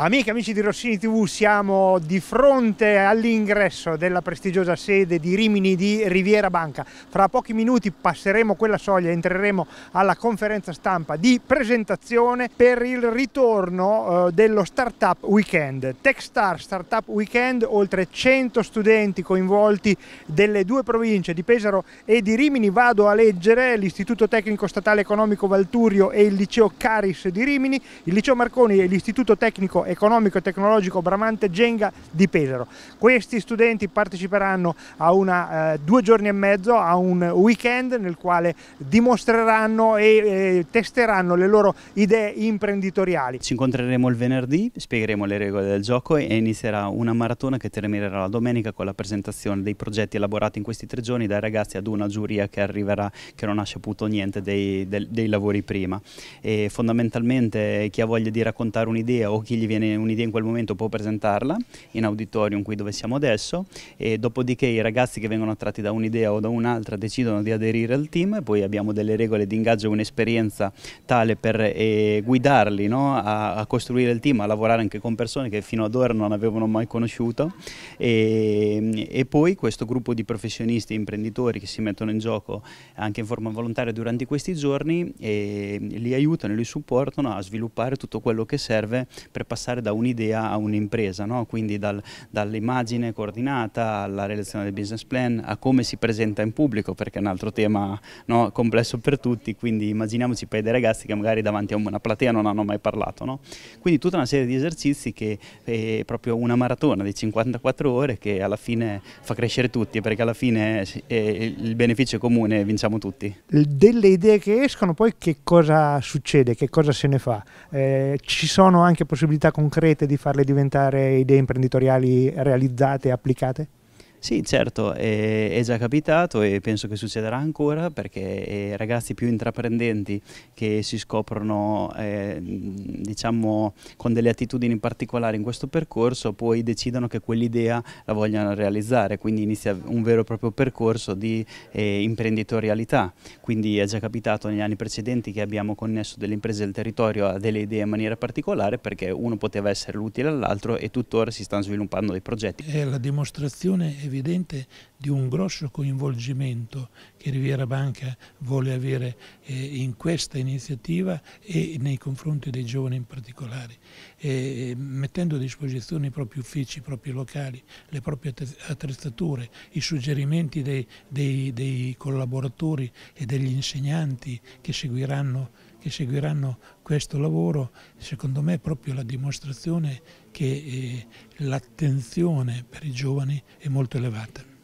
Amiche e amici di Rossini TV, siamo di fronte all'ingresso della prestigiosa sede di Rimini di Riviera Banca. Fra pochi minuti passeremo quella soglia, entreremo alla conferenza stampa di presentazione per il ritorno eh, dello Startup Weekend. Techstar Startup Weekend, oltre 100 studenti coinvolti delle due province di Pesaro e di Rimini. Vado a leggere l'Istituto Tecnico Statale Economico Valturio e il Liceo Caris di Rimini, il Liceo Marconi e l'Istituto Tecnico economico e tecnologico Bramante Genga di Pesaro. Questi studenti parteciperanno a una, eh, due giorni e mezzo, a un weekend nel quale dimostreranno e eh, testeranno le loro idee imprenditoriali. Ci incontreremo il venerdì, spiegheremo le regole del gioco e inizierà una maratona che terminerà la domenica con la presentazione dei progetti elaborati in questi tre giorni dai ragazzi ad una giuria che arriverà che non ha saputo niente dei, dei, dei lavori prima. E fondamentalmente chi ha voglia di raccontare un'idea o chi gli viene viene un'idea in quel momento può presentarla in auditorium qui dove siamo adesso e dopodiché i ragazzi che vengono attratti da un'idea o da un'altra decidono di aderire al team e poi abbiamo delle regole di ingaggio e un'esperienza tale per eh, guidarli no? a, a, costruire il team, a lavorare anche con persone che fino ad ora non avevano mai conosciuto e, e poi questo gruppo di professionisti e imprenditori che si mettono in gioco anche in forma volontaria durante questi giorni e li aiutano e li supportano a sviluppare tutto quello che serve per passare passare da un'idea a un'impresa, no? quindi dal, dall'immagine coordinata alla relazione del business plan a come si presenta in pubblico, perché è un altro tema no? complesso per tutti, quindi immaginiamoci poi dei ragazzi che magari davanti a una platea non hanno mai parlato. No? Quindi tutta una serie di esercizi che è eh, proprio una maratona di 54 ore che alla fine fa crescere tutti, perché alla fine eh, il beneficio è comune, vinciamo tutti. Delle idee che escono poi che cosa succede, che cosa se ne fa? Eh, ci sono anche possibilità concrete di farle diventare idee imprenditoriali realizzate e applicate? Sì, certo, è, è, già capitato e penso che succederà ancora perché eh, ragazzi più intraprendenti che si scoprono eh, diciamo, con delle attitudini particolari in questo percorso poi decidono che quell'idea la vogliano realizzare, quindi inizia un vero e proprio percorso di eh, imprenditorialità. Quindi è già capitato negli anni precedenti che abbiamo connesso delle imprese del territorio a delle idee in maniera particolare perché uno poteva essere l'utile all'altro e tuttora si stanno sviluppando dei progetti. È la dimostrazione evidente di un grosso coinvolgimento che Riviera Banca vuole avere eh, in questa iniziativa e nei confronti dei giovani in particolare, eh, mettendo a disposizione i propri uffici, i propri locali, le proprie attrezzature, i suggerimenti dei, dei, dei collaboratori e degli insegnanti che seguiranno che seguiranno questo lavoro, secondo me è proprio la dimostrazione che eh, l'attenzione per i giovani è molto elevata.